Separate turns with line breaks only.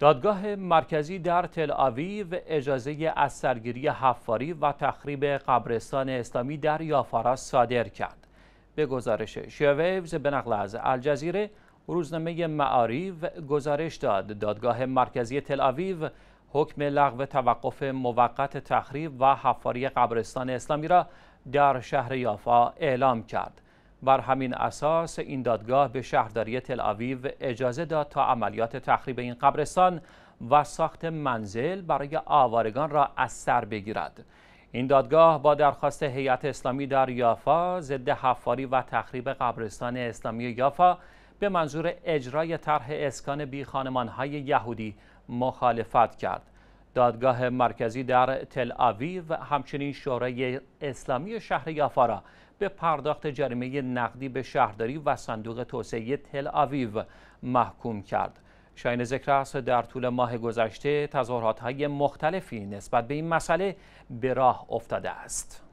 دادگاه مرکزی در تل آویو اجازه از سرگیری حفاری و تخریب قبرستان اسلامی در یافارا صادر کرد. به گزارش شیوویوز به نقل از الجزیره روزنامه معاریو گزارش داد دادگاه مرکزی تل آویو حکم لغو توقف موقت تخریب و حفاری قبرستان اسلامی را در شهر یافا اعلام کرد. بر همین اساس این دادگاه به شهرداری تل آویو اجازه داد تا عملیات تخریب این قبرستان و ساخت منزل برای آوارگان را از سر بگیرد این دادگاه با درخواست هیئت اسلامی در یافا ضد حفاری و تخریب قبرستان اسلامی یافا به منظور اجرای طرح اسکان بی خانمان های یهودی مخالفت کرد دادگاه مرکزی در تل آویو همچنین شورای اسلامی شهر یافارا به پرداخت جریمه نقدی به شهرداری و صندوق توسعه تل آویو محکوم کرد. شاین ذکر است در طول ماه گذشته تظاهرات های مختلفی نسبت به این مسئله به راه افتاده است.